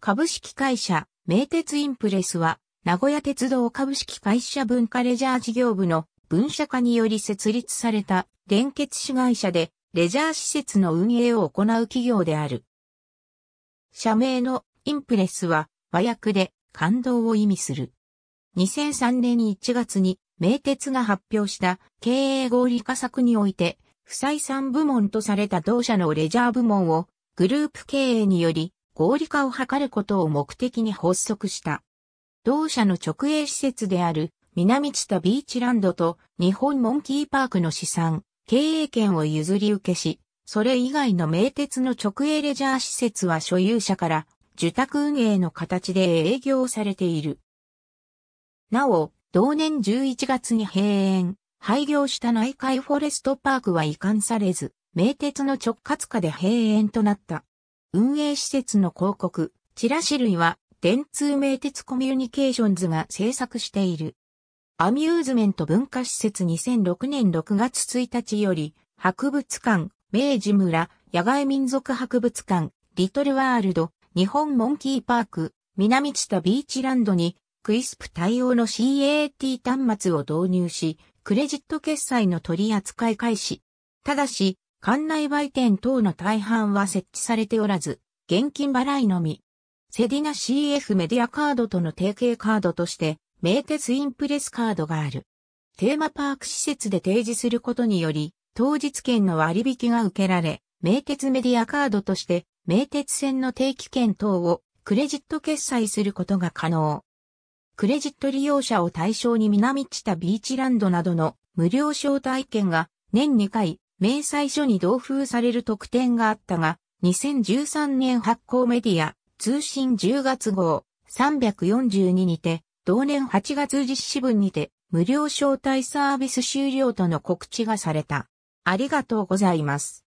株式会社、名鉄インプレスは、名古屋鉄道株式会社文化レジャー事業部の分社化により設立された連結子会社で、レジャー施設の運営を行う企業である。社名のインプレスは和訳で感動を意味する。2003年1月に名鉄が発表した経営合理化策において、不採算部門とされた同社のレジャー部門をグループ経営により合理化を図ることを目的に発足した。同社の直営施設である南知多ビーチランドと日本モンキーパークの資産、経営権を譲り受けし、それ以外の名鉄の直営レジャー施設は所有者から受託運営の形で営業されている。なお、同年11月に閉園、廃業した内海フォレストパークは移管されず、名鉄の直轄下で閉園となった。運営施設の広告、チラシ類は、電通名鉄コミュニケーションズが制作している。アミューズメント文化施設2006年6月1日より、博物館、明治村、野外民族博物館、リトルワールド、日本モンキーパーク、南チタビーチランドに、クイスプ対応の CAT 端末を導入し、クレジット決済の取り扱い開始。ただし、館内売店等の大半は設置されておらず、現金払いのみ。セディナ CF メディアカードとの提携カードとして、名鉄インプレスカードがある。テーマパーク施設で提示することにより、当日券の割引が受けられ、名鉄メディアカードとして、名鉄線の定期券等をクレジット決済することが可能。クレジット利用者を対象に南知多ビーチランドなどの無料招待券が年2回明細書に同封される特典があったが、2013年発行メディア、通信10月号、342にて、同年8月実施分にて、無料招待サービス終了との告知がされた。ありがとうございます。